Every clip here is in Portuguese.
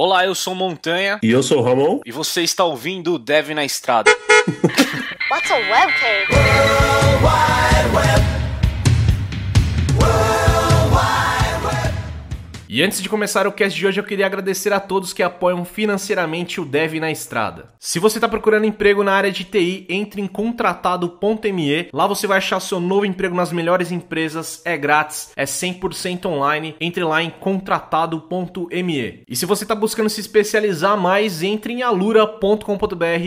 Olá, eu sou Montanha. E eu sou Ramon. E você está ouvindo o Dev na Estrada. What's a webcam? World Wide Web. E antes de começar o cast de hoje, eu queria agradecer a todos que apoiam financeiramente o Dev na Estrada. Se você está procurando emprego na área de TI, entre em contratado.me. Lá você vai achar seu novo emprego nas melhores empresas, é grátis, é 100% online. Entre lá em contratado.me. E se você está buscando se especializar mais, entre em alura.com.br.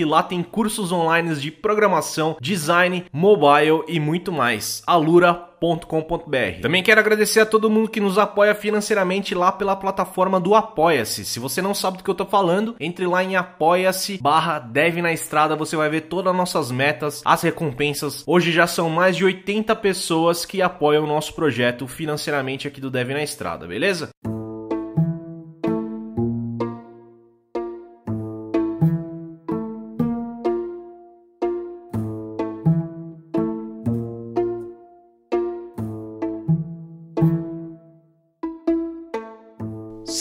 Lá tem cursos online de programação, design, mobile e muito mais. alura.com.br com.br. Também quero agradecer a todo mundo que nos apoia financeiramente lá pela plataforma do Apoia-se. Se você não sabe do que eu tô falando, entre lá em apoia-se barra deve na estrada, você vai ver todas as nossas metas, as recompensas. Hoje já são mais de 80 pessoas que apoiam o nosso projeto financeiramente aqui do Deve na Estrada, beleza?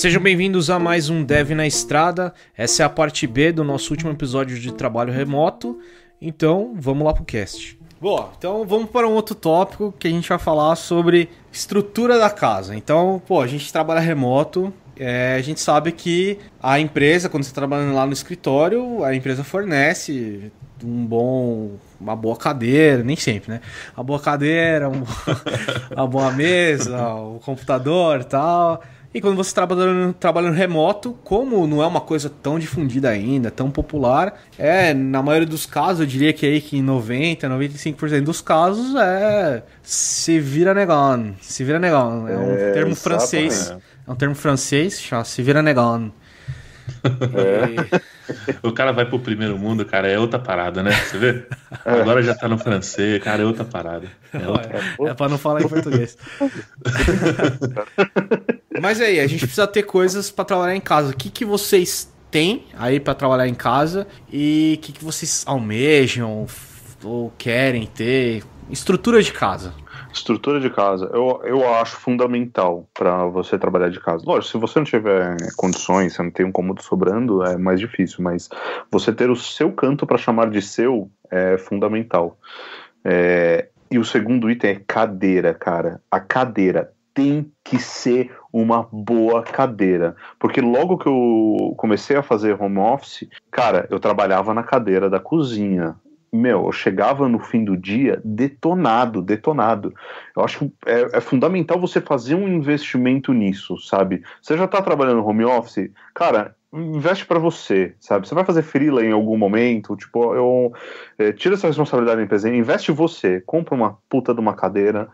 Sejam bem-vindos a mais um Dev na Estrada. Essa é a parte B do nosso último episódio de trabalho remoto. Então, vamos lá pro cast. Bom, então vamos para um outro tópico que a gente vai falar sobre estrutura da casa. Então, pô, a gente trabalha remoto, é, a gente sabe que a empresa, quando você está trabalhando lá no escritório, a empresa fornece um bom, uma boa cadeira, nem sempre, né? Uma boa cadeira, um, uma boa mesa, o um computador tal. E quando você está trabalhando, trabalhando remoto, como não é uma coisa tão difundida ainda, tão popular, é, na maioria dos casos, eu diria que é aí que em 90, 95% dos casos é se vira negão, se vira negão, é um é, termo francês, é um termo francês, chama se vira negão. É. O cara vai pro primeiro mundo, cara, é outra parada, né? Você vê? É. Agora já tá no francês, cara, é outra parada. É, outra... É, é pra não falar em português. Mas aí, a gente precisa ter coisas para trabalhar em casa. O que, que vocês têm aí para trabalhar em casa e o que, que vocês almejam ou querem ter? Estrutura de casa. Estrutura de casa, eu, eu acho fundamental para você trabalhar de casa. Lógico, se você não tiver condições, você não tem um cômodo sobrando, é mais difícil, mas você ter o seu canto para chamar de seu é fundamental. É, e o segundo item é cadeira, cara. A cadeira tem que ser uma boa cadeira. Porque logo que eu comecei a fazer home office, cara, eu trabalhava na cadeira da cozinha. Meu, eu chegava no fim do dia detonado, detonado. Eu acho que é, é fundamental você fazer um investimento nisso, sabe? Você já tá trabalhando home office? Cara, investe para você, sabe? Você vai fazer frila em algum momento, tipo, eu é, tira essa responsabilidade da empresa, investe você, compra uma puta de uma cadeira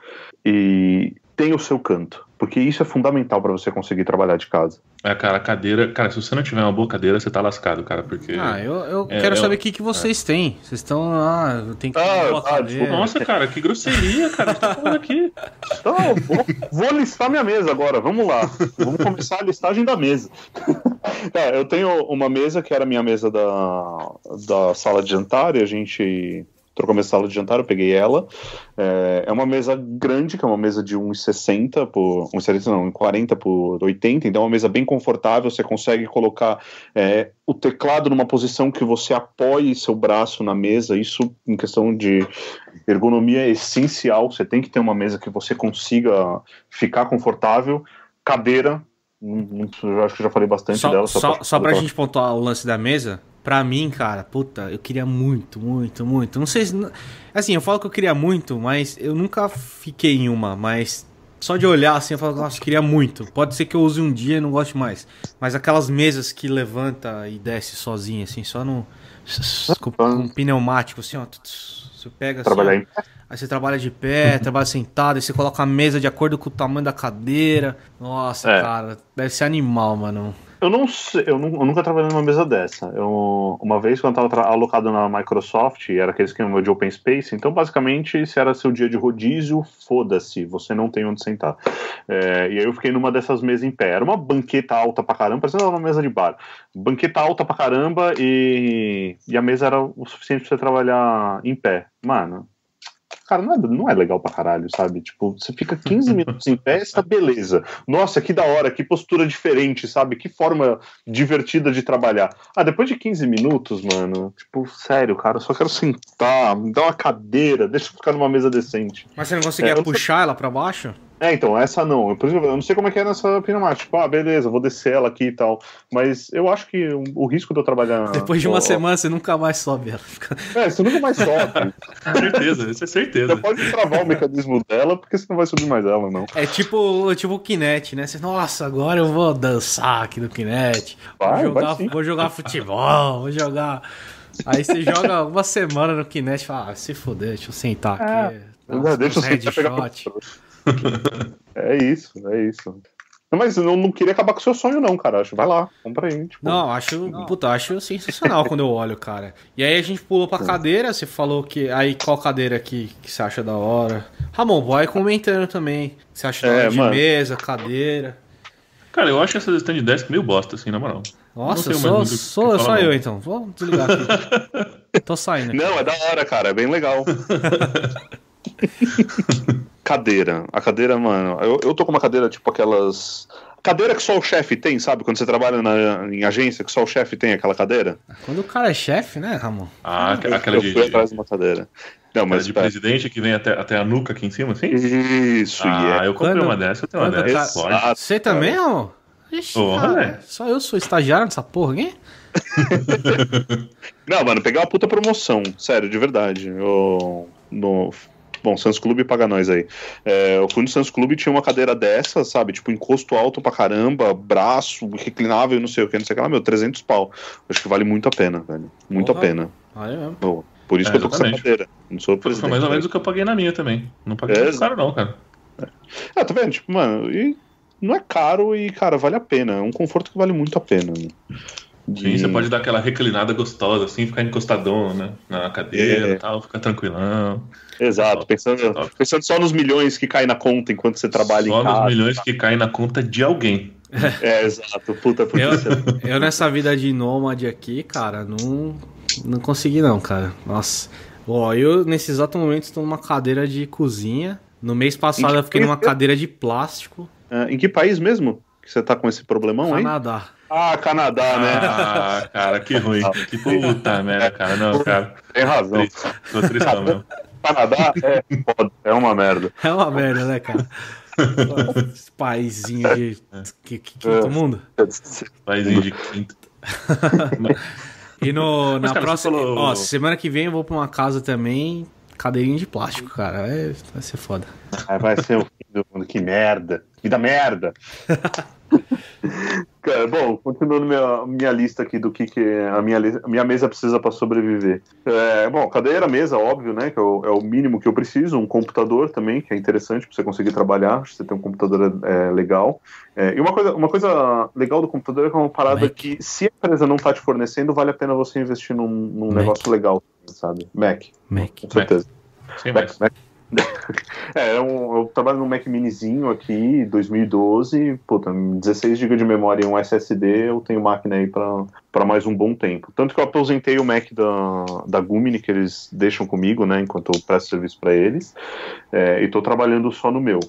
e tem o seu canto porque isso é fundamental para você conseguir trabalhar de casa. É, cara, a cadeira. Cara, se você não tiver uma boa cadeira, você tá lascado, cara, porque. Ah, eu, eu é, quero é, saber o que, que é. vocês é. têm. Vocês estão. Ah, tem que. Ah, ah desculpa, nossa, cara, que grosseria, cara, a tá falando aqui. Então, vou, vou, listar minha mesa agora, vamos lá. Vamos começar a listagem da mesa. É, eu tenho uma mesa que era a minha mesa da, da sala de jantar e a gente trocou minha sala de jantar, eu peguei ela. É, é uma mesa grande, que é uma mesa de 1,60 por. 1,60 não, 1,40 por 80, então é uma mesa bem confortável, você consegue colocar é, o teclado numa posição que você apoie seu braço na mesa, isso em questão de ergonomia é essencial, você tem que ter uma mesa que você consiga ficar confortável. Cadeira, hum, hum, acho que já falei bastante só, dela. Só, só, só pra gente pontuar o lance da mesa, Pra mim, cara, puta, eu queria muito, muito, muito. Não sei se. Assim, eu falo que eu queria muito, mas eu nunca fiquei em uma, mas. Só de olhar assim, eu falo, nossa, eu queria muito. Pode ser que eu use um dia e não goste mais. Mas aquelas mesas que levanta e desce sozinha, assim, só no. Com, com pneumático, assim, ó. Você pega assim. Trabalhar Aí você trabalha de pé, trabalha sentado, aí você coloca a mesa de acordo com o tamanho da cadeira. Nossa, é. cara, deve ser animal, mano. Eu não sei, eu, não, eu, nunca trabalhei numa mesa dessa. Eu, uma vez, quando eu estava alocado na Microsoft, era aquele esquema de open space, então basicamente, se era seu dia de rodízio, foda-se, você não tem onde sentar. É, e aí eu fiquei numa dessas mesas em pé. Era uma banqueta alta pra caramba, parecia uma mesa de bar. Banqueta alta pra caramba e, e a mesa era o suficiente pra você trabalhar em pé. Mano, Cara, não é, não é legal pra caralho, sabe? Tipo, você fica 15 minutos em pé, essa tá, beleza. Nossa, que da hora, que postura diferente, sabe? Que forma divertida de trabalhar. Ah, depois de 15 minutos, mano, tipo, sério, cara, eu só quero sentar, me dá uma cadeira, deixa eu ficar numa mesa decente. Mas você não conseguia é, puxar ela pra baixo? É, então, essa não. Eu, exemplo, eu não sei como é que é nessa pneumática. Tipo, ah, beleza, vou descer ela aqui e tal. Mas eu acho que o risco de eu trabalhar. Depois de uma ó, semana, você nunca mais sobe ela. É, você nunca mais sobe. certeza, isso é certeza. Você pode travar o mecanismo dela, porque você não vai subir mais ela, não. É tipo, tipo o Kinect, né? Você, nossa, agora eu vou dançar aqui no Kinect. Vai, vou, jogar, vou jogar futebol, vou jogar. Aí você joga uma semana no Kinect e fala, ah, se foder, deixa eu sentar é. aqui. É. Nossa, deixa eu sentar é isso, é isso. Mas não, não queria acabar com o seu sonho, não, cara. Acho, vai lá, compra aí. Tipo. Não, acho. Não. Puta, acho sensacional quando eu olho, cara. E aí a gente pulou pra cadeira, você falou que. Aí qual cadeira aqui que você acha da hora? Ramon, vai comentando também. Você acha da é, hora é, de mano. mesa, cadeira. Cara, eu acho essas stand desk meio bosta, assim, na moral. Nossa, só, só, só eu então. Vou desligar aqui. Tô saindo. Aqui. Não, é da hora, cara. É bem legal. Cadeira. A cadeira, mano, eu, eu tô com uma cadeira tipo aquelas. Cadeira que só o chefe tem, sabe? Quando você trabalha na, em agência, que só o chefe tem aquela cadeira. Quando o cara é chefe, né, Ramon? Ah, eu, aquela eu de. Eu fui atrás de uma cadeira. Não, mas de espera. Tá. presidente que vem até, até a nuca aqui em cima, assim? Isso, Ah, yeah. É. eu comprei quando, uma dessa, eu tenho uma dessa. Tá- cara, você também, Ramon? Ixi, oh, cara, é. Só eu sou estagiário nessa porra, hein Não, mano, pegar uma puta promoção, sério, de verdade. Eu, no, Bom, Santos Clube paga nós aí. É, eu fui no Santos Clube tinha uma cadeira dessa, sabe? Tipo, encosto alto pra caramba, braço, reclinável, não sei o que, não sei o que lá, meu, 300 pau. Acho que vale muito a pena, velho. Muito a pena. Ah, é mesmo. Por isso é, que eu tô exatamente. com essa cadeira. Não sou presidente. Foi mais ou né? menos o que eu paguei na minha também. Não paguei é, muito caro, não, cara. É, tá vendo? Tipo, mano, e não é caro e, cara, vale a pena. É um conforto que vale muito a pena. Né? De... Sim, você pode dar aquela reclinada gostosa, assim, ficar encostadão né? na cadeira é. e é. tal, ficar tranquilão. Exato, top, pensando, top. pensando só nos milhões que caem na conta enquanto você trabalha só em casa. Só nos milhões tá. que caem na conta de alguém. É, exato, puta eu, eu nessa vida de nômade aqui, cara, não, não consegui não, cara. Nossa. Ó, eu nesse exato momento estou numa cadeira de cozinha. No mês passado eu fiquei numa cadeira de plástico. Ah, em que país mesmo? que você tá com esse problemão aí? Canadá. Ah, Canadá, ah, né? Ah, cara, que ruim. Ah, que puta merda, cara. Não, cara. Tem razão. Tô tristão mesmo. Canadá é foda, é uma merda. É uma merda, né, cara? Esse paizinho de que, que, quinto é. mundo? Paizinho de quinto. e no, na cara, próxima. Falou... Ó, semana que vem eu vou pra uma casa também. Cadeirinha de plástico, cara. É, vai ser foda. É, vai ser o fim do mundo. Que merda. Vida merda. Cara, bom, continuando minha, minha lista aqui do que, que a, minha, minha mesa precisa para sobreviver. É, bom, cadeira, mesa, óbvio, né? Que é o, é o, mínimo que eu preciso. Um computador também, que é interessante para você conseguir trabalhar. Você tem um computador é, é legal. É, e uma coisa, uma coisa legal do computador é que é uma parada Mac. que, se a empresa não tá te fornecendo, vale a pena você investir num, num negócio legal, sabe? Mac. Mac. Com certeza. Mac. Sim, Mac. Mac é, é eu trabalho no Mac Minizinho aqui, 2012, puta, 16 GB de memória e um SSD, eu tenho máquina aí para mais um bom tempo. Tanto que eu aposentei o Mac da, da Gumini, que eles deixam comigo, né, enquanto eu presto serviço para eles, é, e tô trabalhando só no meu.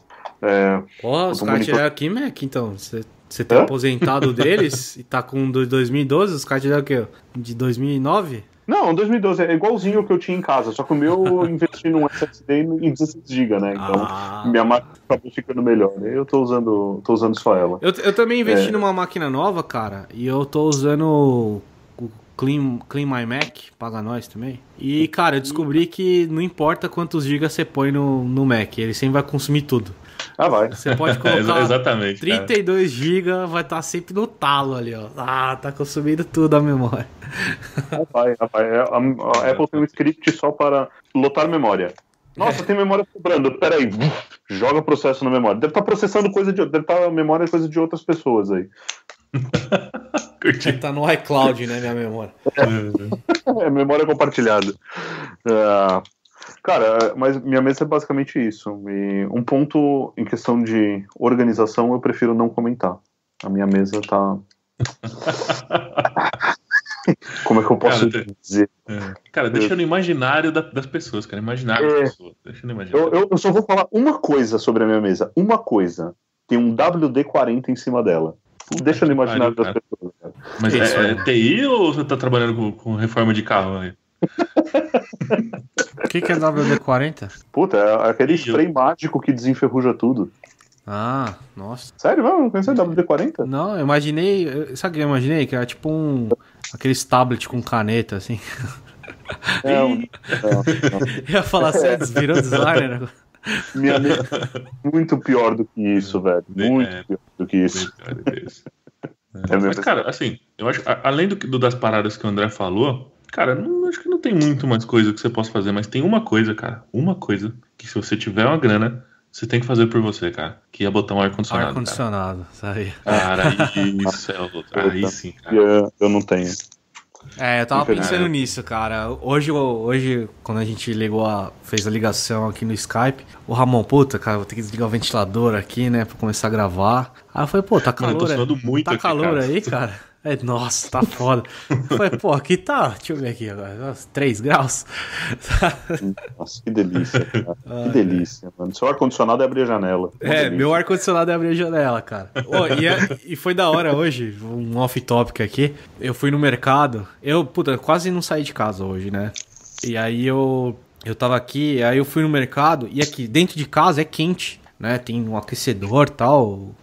É, Pô, os caras tiraram aqui, Mac, então, você... Você tá Hã? aposentado deles e tá com 2012, os caras tiraram o quê? De 2009? Não, 2012 é igualzinho o que eu tinha em casa, só que o meu eu investi num SSD em 16 GB, né? Então ah. minha máquina acabou ficando melhor. Né? Eu tô usando, tô usando só ela. Eu, eu também investi é. numa máquina nova, cara, e eu tô usando o Clean, Clean My Mac, paga nós também. E, cara, eu descobri que não importa quantos gigas você põe no, no Mac, ele sempre vai consumir tudo. Ah, vai. Você pode colocar Exatamente, 32 cara. GB, vai estar tá sempre no talo ali, ó. Ah, tá consumindo tudo a memória. Ah, vai, rapaz. Ah, é, a, Apple tem um script só para lotar memória. Nossa, é. tem memória sobrando. Peraí, joga processo na memória. Deve estar tá processando coisa de deve estar tá memória é coisa de outras pessoas aí. Curti. Tá no iCloud, né, minha memória. É, é memória compartilhada. Uh, Cara, mas minha mesa é basicamente isso. E um ponto em questão de organização eu prefiro não comentar. A minha mesa tá. Como é que eu posso cara, dizer? É. Cara, deixa no imaginário da, das pessoas, cara. Imaginário é... das pessoas. Deixa no imaginário. Eu, eu, só vou falar uma coisa sobre a minha mesa. Uma coisa. Tem um WD-40 em cima dela. Puta deixa no imaginário pariu, das pessoas. Cara. Mas é, é, é, é. TI ou você tá trabalhando com, com reforma de carro aí? O que, que é WD-40? Puta, é aquele spray mágico que desenferruja tudo. Ah, nossa. Sério, Vamos Não conhecia WD-40? Não, eu imaginei. Sabe o que eu imaginei? Que era tipo um. Aqueles tablet com caneta, assim. É, um... eu é ia falar, sério, é. virou designer né? Minha amiga, muito pior do que isso, é, velho. Muito é, pior do que isso. É, mas, cara, assim, eu acho, além do, do das paradas que o André falou, Cara, não, acho que não tem muito mais coisa que você possa fazer, mas tem uma coisa, cara. Uma coisa que se você tiver uma grana, você tem que fazer por você, cara. Que é botar um ar-condicionado. Ar-condicionado, isso Cara, isso é outro. Aí sim, cara. Eu, eu não tenho. É, eu tava pensando nisso, cara. Hoje, hoje, quando a gente ligou a. fez a ligação aqui no Skype, o Ramon, puta, cara, vou ter que desligar o ventilador aqui, né? Pra começar a gravar. Aí eu falei, pô, tá calor. tá eu tô suando muito Tá aqui, calor cara. aí, cara. Aí, é, nossa, tá foda. falei, pô, aqui tá, deixa eu ver aqui agora, 3 graus. Nossa, que delícia, cara. Ah, que delícia, mano. Seu ar-condicionado é abrir a janela. Uma é, delícia. meu ar-condicionado é abrir a janela, cara. Oh, e, é, e foi da hora hoje, um off-topic aqui. Eu fui no mercado, eu, puta, quase não saí de casa hoje, né? E aí eu, eu tava aqui, aí eu fui no mercado, e aqui dentro de casa é quente, né? Tem um aquecedor tal,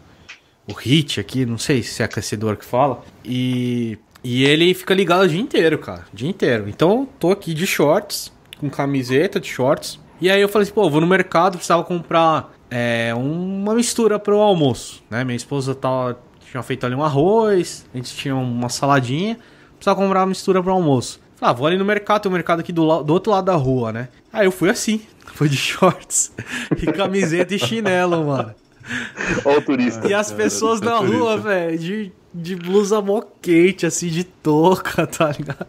o HIT aqui, não sei se é aquecedor que fala. E, e ele fica ligado o dia inteiro, cara. O dia inteiro. Então tô aqui de shorts, com camiseta de shorts. E aí eu falei assim, pô, vou no mercado, precisava comprar é, uma mistura pro almoço, né? Minha esposa tava, tá, tinha feito ali um arroz, a gente tinha uma saladinha, precisava comprar uma mistura pro almoço. Falei, ah, vou ali no mercado, tem um mercado aqui do, do outro lado da rua, né? Aí eu fui assim, fui de shorts e camiseta e chinelo, mano. Olha o turista. E as pessoas é na rua, velho, de, de blusa mó quente, assim, de touca, tá ligado?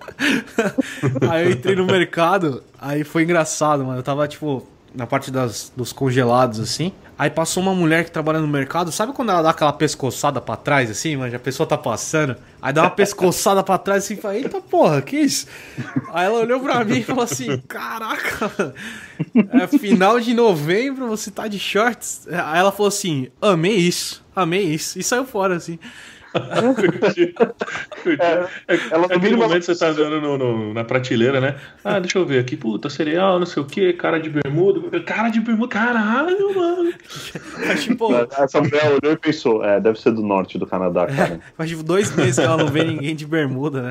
aí eu entrei no mercado, aí foi engraçado, mano. Eu tava, tipo, na parte das, dos congelados, assim. Aí passou uma mulher que trabalha no mercado. Sabe quando ela dá aquela pescoçada pra trás, assim, mas a pessoa tá passando? Aí dá uma pescoçada pra trás, assim, e fala, eita porra, que isso? Aí ela olhou pra mim e falou assim, caraca, é, final de novembro, você tá de shorts? Aí ela falou assim: amei isso, amei isso. E saiu fora, assim. curti, é, é, ela é Aquele momento ela... você tá vendo no, no, na prateleira, né? Ah, deixa eu ver aqui, puta, cereal, não sei o que, cara de bermuda. Cara de bermuda, caralho, mano. Mas, tipo, Essa mulher olhou e pensou, é, deve ser do norte do Canadá, é, cara. É, mas tipo, dois meses que ela não vê ninguém de bermuda,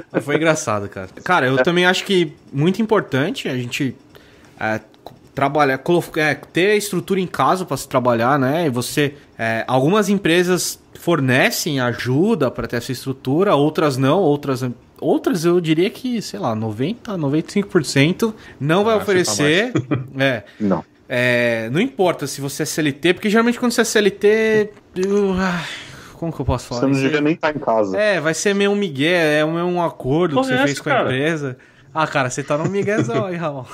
né? foi engraçado, cara. Cara, eu também acho que muito importante a gente é, trabalhar, é, ter estrutura em casa para se trabalhar, né? E você, é, algumas empresas fornecem ajuda para ter essa estrutura, outras não, outras outras eu diria que, sei lá, 90, 95% não ah, vai tá oferecer. é. Não. É, não importa se você é CLT, porque geralmente quando você é CLT, eu, ah, como que eu posso falar? Você não devia nem estar tá em casa. É, vai ser meio um migué, é um, é acordo que você é fez com a cara? empresa. Ah, cara, você tá no miguezão aí, Ramon.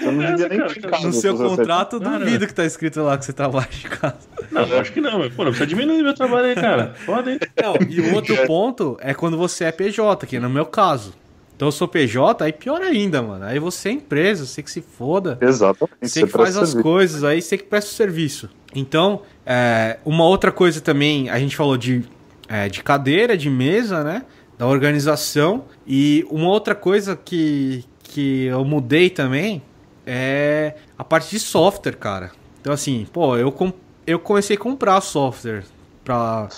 eu não devia nem ficar, No seu contrato, certo. duvido cara. que tá escrito lá que você trabalha tá de casa. Não, eu acho que não, mas, pô, não precisa diminuir meu trabalho aí, cara. Pode, hein? Não, e o outro é. ponto é quando você é PJ, que no meu caso. Então eu sou PJ, aí pior ainda, mano. Aí você é empresa, você que se foda. Exatamente. Você, você que faz as serviço. coisas, aí você que presta o serviço. Então, é, uma outra coisa também, a gente falou de, é, de cadeira, de mesa, né? da organização. E uma outra coisa que, que eu mudei também é a parte de software, cara. Então, assim, pô, eu, com, eu comecei a comprar software pra,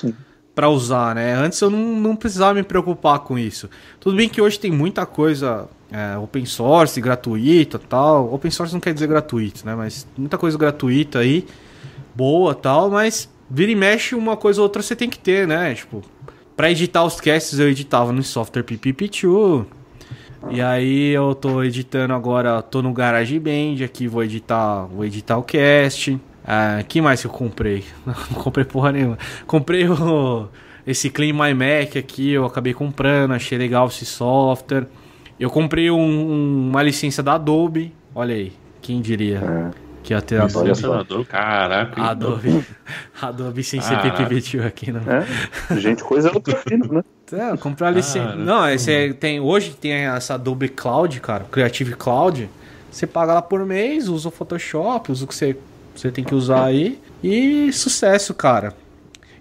pra usar, né? Antes eu não, não precisava me preocupar com isso. Tudo bem que hoje tem muita coisa é, open source, gratuita tal. Open source não quer dizer gratuito, né? Mas muita coisa gratuita aí, boa tal, mas vira e mexe uma coisa ou outra você tem que ter, né? Tipo, Pra editar os casts, eu editava no software PPP2. E aí eu tô editando agora, tô no GarageBand aqui, vou editar, vou editar o cast. Ah, que mais que eu comprei? Não, comprei porra nenhuma. Comprei o, esse Clean My Mac aqui, eu acabei comprando, achei legal esse software. Eu comprei um, uma licença da Adobe, olha aí, quem diria. É. Que é a Adobe, Senador, caraca. Adobe. Adobe sem ser PPVTio aqui, não. É? Gente, coisa não tá vindo, né? É, comprar licença. Não, você tem, hoje tem essa Adobe Cloud, cara, Creative Cloud. Você paga lá por mês, usa o Photoshop, usa o que você, você tem que usar aí. E sucesso, cara.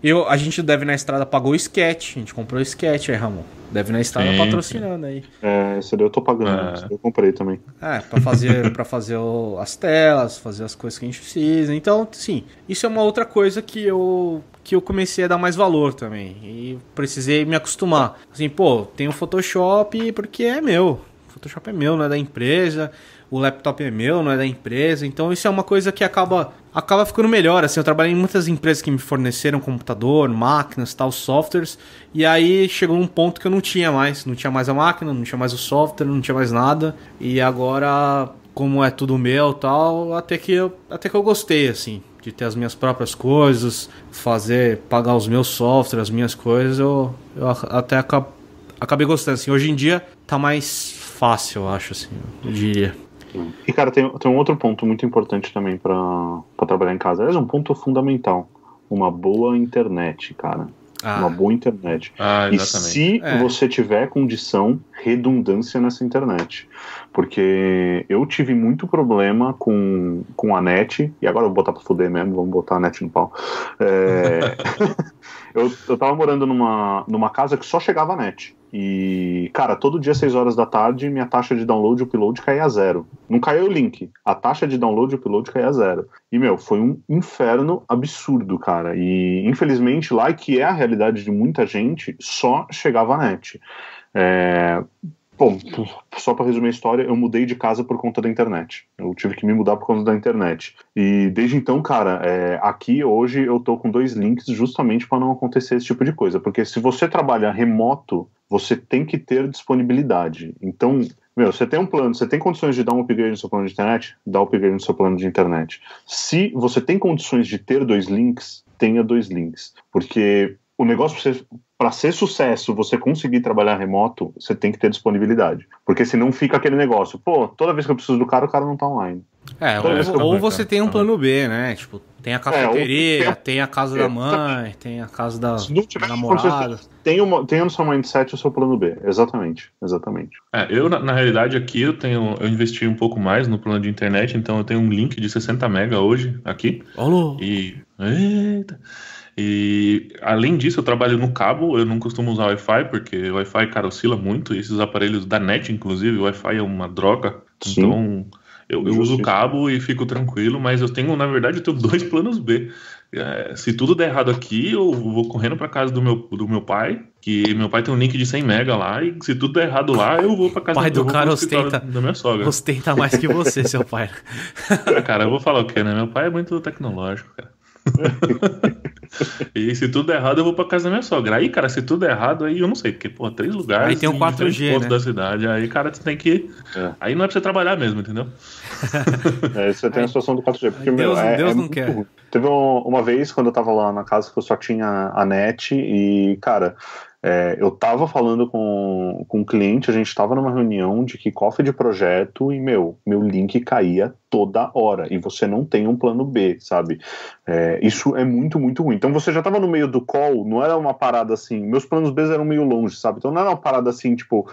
Eu, a gente deve na estrada pagou o sketch, a gente comprou o sketch aí, Ramon. Deve não estar sim, patrocinando sim. aí. É, esse daí eu tô pagando, é. esse daí eu comprei também. É, pra fazer, pra fazer o, as telas, fazer as coisas que a gente precisa. Então, sim, isso é uma outra coisa que eu que eu comecei a dar mais valor também. E precisei me acostumar. Assim, pô, tem o Photoshop porque é meu. Photoshop é meu, não é da empresa o laptop é meu, não é da empresa. Então isso é uma coisa que acaba acaba ficando melhor. Assim, eu trabalhei em muitas empresas que me forneceram computador, máquinas, tal, softwares. E aí chegou um ponto que eu não tinha mais, não tinha mais a máquina, não tinha mais o software, não tinha mais nada. E agora, como é tudo meu, tal, até que eu, até que eu gostei assim de ter as minhas próprias coisas, fazer, pagar os meus softwares, as minhas coisas, eu, eu até acabei gostando. Assim, hoje em dia tá mais fácil, eu acho, assim, eu diria. E, cara, tem, tem um outro ponto muito importante também para trabalhar em casa. É um ponto fundamental. Uma boa internet, cara. Ah. Uma boa internet. Ah, e se é. você tiver condição, redundância nessa internet. Porque eu tive muito problema com, com a net, e agora eu vou botar pra fuder mesmo, vamos botar a net no pau. É, eu, eu tava morando numa, numa casa que só chegava a net. E, cara, todo dia, 6 horas da tarde, minha taxa de download e upload caía a zero. Não caiu o link. A taxa de download e upload caía a zero. E, meu, foi um inferno absurdo, cara. E, infelizmente, lá, que é a realidade de muita gente, só chegava a net. É, Bom, só para resumir a história, eu mudei de casa por conta da internet. Eu tive que me mudar por conta da internet. E desde então, cara, é, aqui hoje eu tô com dois links justamente para não acontecer esse tipo de coisa. Porque se você trabalha remoto, você tem que ter disponibilidade. Então, meu, você tem um plano, você tem condições de dar um upgrade no seu plano de internet? Dá um upgrade no seu plano de internet. Se você tem condições de ter dois links, tenha dois links. Porque o negócio para ser sucesso, você conseguir trabalhar remoto, você tem que ter disponibilidade. Porque senão fica aquele negócio, pô, toda vez que eu preciso do cara, o cara não tá online. É, então, ou, é ou você né? tem um tá plano B, né? Tipo, tem a é, cafeteria, é, tem, a casa da é, tá mãe, tem a casa da, se não tiver namorada. Tem, uma, no seu mindset o seu plano B, exatamente. Exatamente. É, eu, na, na, realidade, aqui eu tenho. Eu investi um pouco mais no plano de internet, então eu tenho um link de 60 mega hoje aqui. Alô! E. Eita! E além disso, eu trabalho no cabo, eu não costumo usar Wi-Fi, porque Wi-Fi, cara, oscila muito, e esses aparelhos da net, inclusive, Wi-Fi é uma droga. Sim. Então eu, eu uso o cabo e fico tranquilo, mas eu tenho, na verdade, eu tenho dois planos B. É, se tudo der errado aqui, eu vou correndo para casa do meu, do meu pai, que meu pai tem um link de 100 mega lá, e se tudo der errado lá, eu vou para casa pai do, meu cara ostenta, da minha sogra. Ostenta mais que você, seu pai. cara, eu vou falar o quê, né? Meu pai é muito tecnológico, cara. e se tudo der errado, eu vou pra casa da minha sogra. Aí, cara, se tudo der errado, aí eu não sei, porque, pô, três lugares. Aí tem um 4G. Né? da cidade. Aí, cara, tu tem que. É. Aí não é pra você trabalhar mesmo, entendeu? é, você tem aí, a situação do 4G. Porque, Deus, meu, é, Deus é não quer. Ruim. Teve um, uma vez quando eu tava lá na casa que eu só tinha a net e, cara, é, eu estava falando com, com um cliente, a gente estava numa reunião de kickoff de projeto e, meu, meu link caía toda hora e você não tem um plano B, sabe? É, isso é muito, muito ruim. Então você já estava no meio do call, não era uma parada assim. Meus planos B eram meio longe, sabe? Então não era uma parada assim, tipo,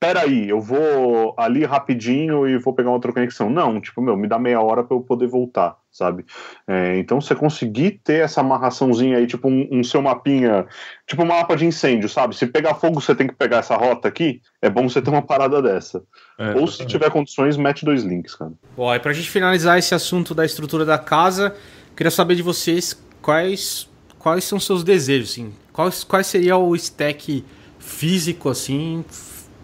peraí, eu vou ali rapidinho e vou pegar outra conexão. Não, tipo, meu, me dá meia hora para eu poder voltar sabe? É, então você conseguir ter essa amarraçãozinha aí, tipo um, um, seu mapinha, tipo um mapa de incêndio, sabe? Se pegar fogo, você tem que pegar essa rota aqui, é bom você ter uma parada dessa. É, Ou se tiver condições, mete dois links, cara. Ó, e pra gente finalizar esse assunto da estrutura da casa, queria saber de vocês quais quais são seus desejos, assim? Quais, quais seria o stack físico, assim,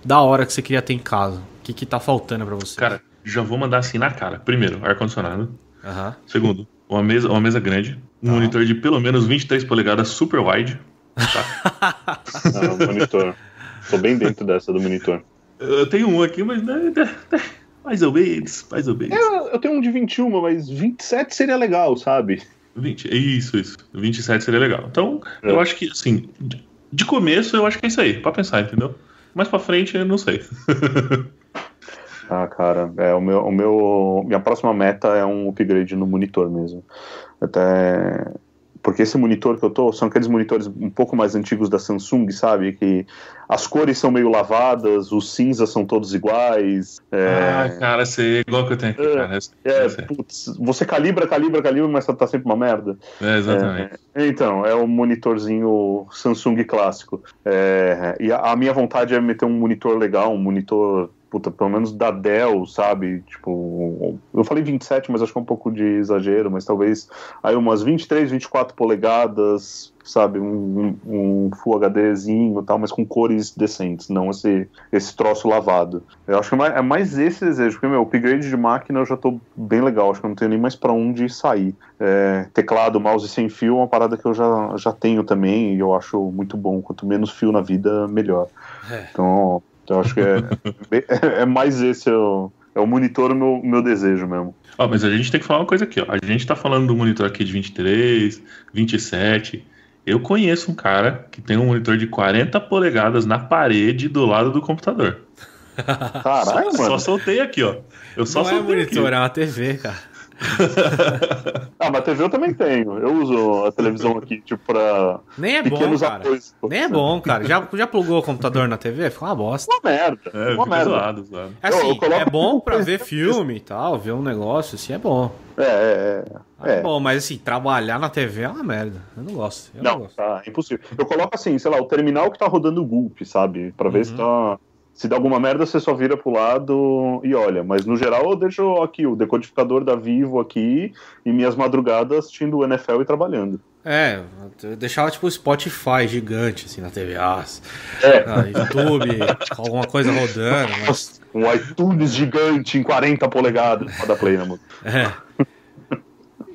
da hora que você queria ter em casa? O que, que tá faltando para você? Cara, já vou mandar assim na cara. Primeiro, ar-condicionado. Uhum. Segundo, uma mesa, uma mesa grande, um tá. monitor de pelo menos 23 polegadas super wide. Tá? Não, ah, monitor. Tô bem dentro dessa do monitor. Eu tenho um aqui, mas mais ou menos, mais ou menos. Eu, eu tenho um de 21, mas 27 seria legal, sabe? 20, é isso, isso. 27 seria legal. Então, é. eu acho que, assim, de começo eu acho que é isso aí, pra pensar, entendeu? Mais pra frente, eu não sei. Ah, cara, é o meu, o meu, minha próxima meta é um upgrade no monitor mesmo. Até porque esse monitor que eu tô são aqueles monitores um pouco mais antigos da Samsung, sabe? Que as cores são meio lavadas, os cinzas são todos iguais. É... Ah, cara, sei, é igual que eu tenho aqui, é, cara. É, putz, você calibra, calibra, calibra, mas tá, tá sempre uma merda. É, exatamente. É, então, é um monitorzinho Samsung clássico. É, e a, a minha vontade é meter um monitor legal, um monitor puta, pelo menos da Dell, sabe? Tipo, eu falei 27, mas acho que é um pouco de exagero, mas talvez aí umas 23, 24 polegadas, sabe? Um, um, Full HDzinho e tal, mas com cores decentes, não esse, esse troço lavado. Eu acho que é mais, é mais esse desejo, porque meu upgrade de máquina eu já tô bem legal, acho que eu não tenho nem mais para onde sair. É, teclado, mouse sem fio é uma parada que eu já, já tenho também e eu acho muito bom. Quanto menos fio na vida, melhor. É. Então então acho que é, é, é mais esse é o, é o monitor o meu, meu desejo mesmo. Ah, mas a gente tem que falar uma coisa aqui, ó. A gente tá falando do monitor aqui de 23, 27. Eu conheço um cara que tem um monitor de 40 polegadas na parede do lado do computador. Caralho, mano. Só soltei aqui, ó. Eu só Não é soltei é monitor, aqui. é uma TV, cara. ah, mas TV eu também tenho. Eu uso a televisão aqui, tipo, pra. Nem é bom, cara. Apoios, Nem é bom, cara. Já, já plugou o computador na TV? Ficou uma bosta. Uma merda. É, uma merda. Zoado, zoado. É assim, eu, eu é bom pra ver filme e tal, ver um negócio, assim, é bom. É, é, ah, é. é bom, mas assim, trabalhar na TV é uma merda. Eu não gosto. Eu não, não gosto. tá, é impossível. Eu coloco assim, sei lá, o terminal que tá rodando o Gulp, sabe? Pra ver se uhum. tá se dá alguma merda, você só vira pro lado e olha. Mas no geral, eu deixo aqui o decodificador da Vivo aqui e minhas madrugadas assistindo o NFL e trabalhando. É, eu deixava tipo o Spotify gigante, assim, na TV. Ah, é. Na ah, YouTube, tipo, alguma coisa rodando. Mas... Um iTunes gigante em 40 polegadas pra dar play, né, mano? É.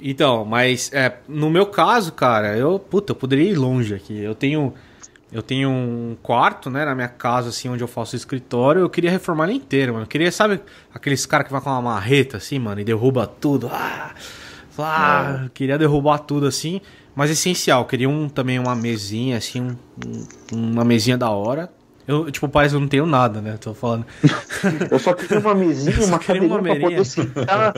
Então, mas é, no meu caso, cara, eu, puta, eu poderia ir longe aqui. Eu tenho eu tenho um quarto, né, na minha casa, assim, onde eu faço escritório. Eu queria reformar ele inteiro, mano. Eu queria, sabe, aqueles caras que vai com uma marreta, assim, mano, e derruba tudo. Ah, ah, é. queria derrubar tudo, assim. Mas essencial, eu queria um, também uma mesinha, assim, um, uma mesinha da hora. Eu, tipo, parece que eu não tenho nada, né? Tô falando. eu só queria uma mesinha, uma cadeirinha uma pra poder sentar,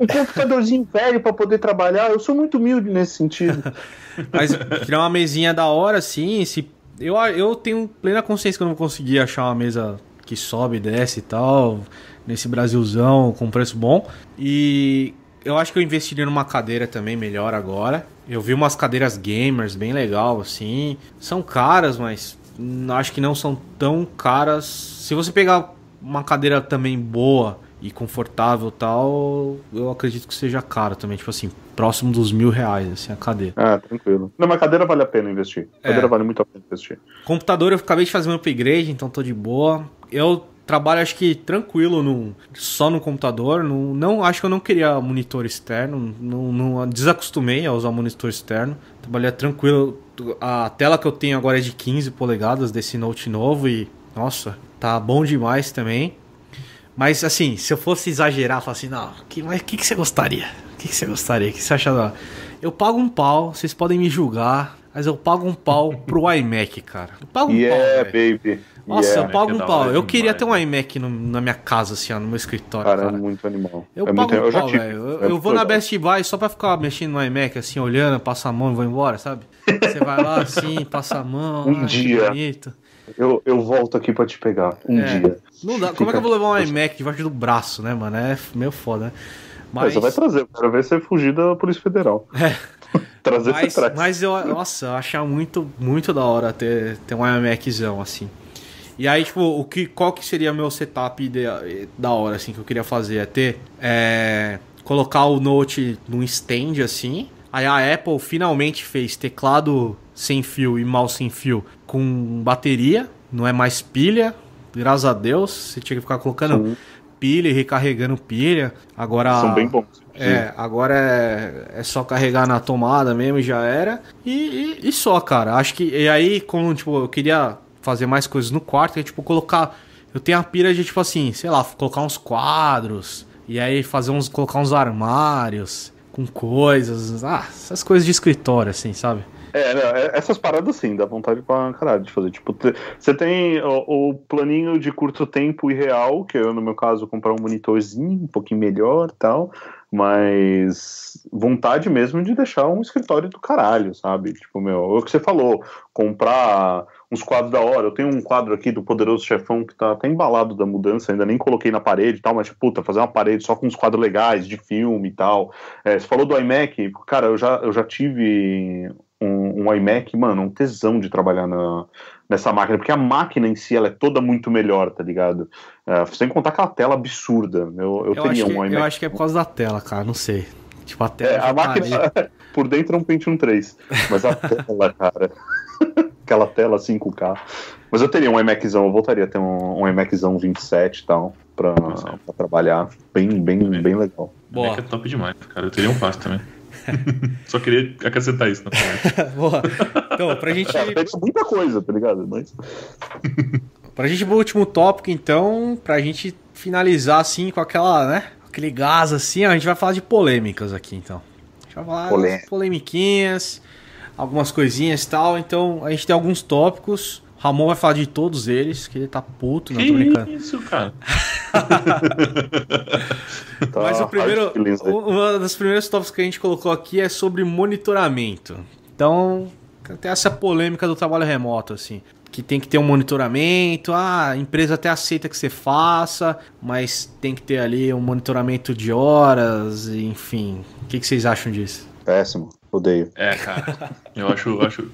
um computadorzinho velho pra poder trabalhar. Eu sou muito humilde nesse sentido. Mas queria uma mesinha da hora, assim, se eu, eu tenho plena consciência que eu não conseguir achar uma mesa que sobe, desce e tal, nesse Brasilzão, com preço bom. E eu acho que eu investiria numa cadeira também melhor agora. Eu vi umas cadeiras gamers bem legal, assim. São caras, mas acho que não são tão caras. Se você pegar uma cadeira também boa e confortável tal, eu acredito que seja caro também, tipo assim, próximo dos mil reais, assim, a cadeira. Ah, tranquilo. Não, mas cadeira vale a pena investir. É. vale muito a pena investir. Computador eu acabei de fazer um upgrade, então tô de boa. Eu trabalho, acho que tranquilo no, só no computador. No, não Acho que eu não queria monitor externo. Não, não desacostumei a usar monitor externo. Trabalhei tranquilo. A tela que eu tenho agora é de 15 polegadas desse Note novo e, nossa, tá bom demais também. Mas assim, se eu fosse exagerar, falar assim, não, que, mas o que, que você gostaria? O que, que você gostaria? O que você acha? Da... Eu pago um pau, vocês podem me julgar, mas eu pago um pau pro iMac, cara. Eu pago um yeah, pau. baby. Nossa, eu pago é um pau. Eu queria ter um iMac no, na minha casa, assim, ó, no meu escritório. Cara, é cara. é muito animal. Eu é pago muito... um pau, velho. Eu, eu vou na Best Buy só pra ficar mexendo no iMac, assim, olhando, passa a mão e vou embora, sabe? Você vai lá assim, passa a mão. Um ai, dia. Bonito. Eu, eu volto aqui pra te pegar. Um é. dia. Não dá. Como é que eu vou levar um iMac debaixo do braço, né, mano? É meio foda, né? Mas... Você vai trazer, eu quero ver você fugir da Polícia Federal. É. trazer mas, você traz. Mas eu, nossa, eu achava muito, muito da hora ter, ter um iMaczão, assim. E aí, tipo, o que, qual que seria meu setup de, da hora, assim, que eu queria fazer? É ter. É, colocar o Note num stand, assim. Aí a Apple finalmente fez teclado sem fio e mouse sem fio com bateria, não é mais pilha, graças a Deus, você tinha que ficar colocando Sim. pilha e recarregando pilha. Agora. São bem bons. É, agora é, é só carregar na tomada mesmo, já era. E, e, e só, cara. Acho que. E aí, como, tipo, eu queria fazer mais coisas no quarto, que é tipo colocar. Eu tenho a pira de, tipo assim, sei lá, colocar uns quadros. E aí fazer uns. colocar uns armários com coisas. Ah, essas coisas de escritório, assim, sabe? É, não, é, essas paradas sim, dá vontade pra caralho de fazer. Tipo, você tem o, o, planinho de curto tempo e real, que eu, é, no meu caso, comprar um monitorzinho um pouquinho melhor tal, mas vontade mesmo de deixar um escritório do caralho, sabe? Tipo, meu, é o que você falou, comprar uns quadros da hora. Eu tenho um quadro aqui do Poderoso Chefão que tá até embalado da mudança, ainda nem coloquei na parede e tal, mas, puta, fazer uma parede só com uns quadros legais de filme e tal. É, você falou do iMac, cara, eu já, eu já tive um, um, iMac, mano, um tesão de trabalhar na, nessa máquina, porque a máquina em si ela é toda muito melhor, tá ligado? Uh, sem contar aquela tela absurda. Eu, eu, eu teria um que, iMac. Eu acho que é por causa da tela, cara, não sei. Tipo, a tela. É, a tá máquina, por dentro é um Pentium 3, mas a tela, cara. aquela tela 5K. Mas eu teria um iMaczão, eu voltaria a ter um, um iMaczão 27 e tal, pra, pra trabalhar. Bem, bem, bem legal. Boa. é top demais, cara. Eu teria um passo também. Só queria acrescentar isso na Boa. Então, pra gente. É, muita coisa, tá ligado? Mas. pra gente, o último tópico, então, pra gente finalizar assim com aquela, né? Aquele gás assim, a gente vai falar de polêmicas aqui, então. A gente vai falar Polê. polemiquinhas, algumas coisinhas e tal. Então, a gente tem alguns tópicos. Ramon vai falar de todos eles, que ele tá puto, não que tô brincando. isso, cara? Tá, mas o primeiro, uma das primeiras tópicos que a gente colocou aqui é sobre monitoramento. Então, até essa polêmica do trabalho remoto, assim. Que tem que ter um monitoramento, ah, a empresa até aceita que você faça, mas tem que ter ali um monitoramento de horas, enfim. O que, que vocês acham disso? Péssimo, odeio. É, cara, eu acho, eu acho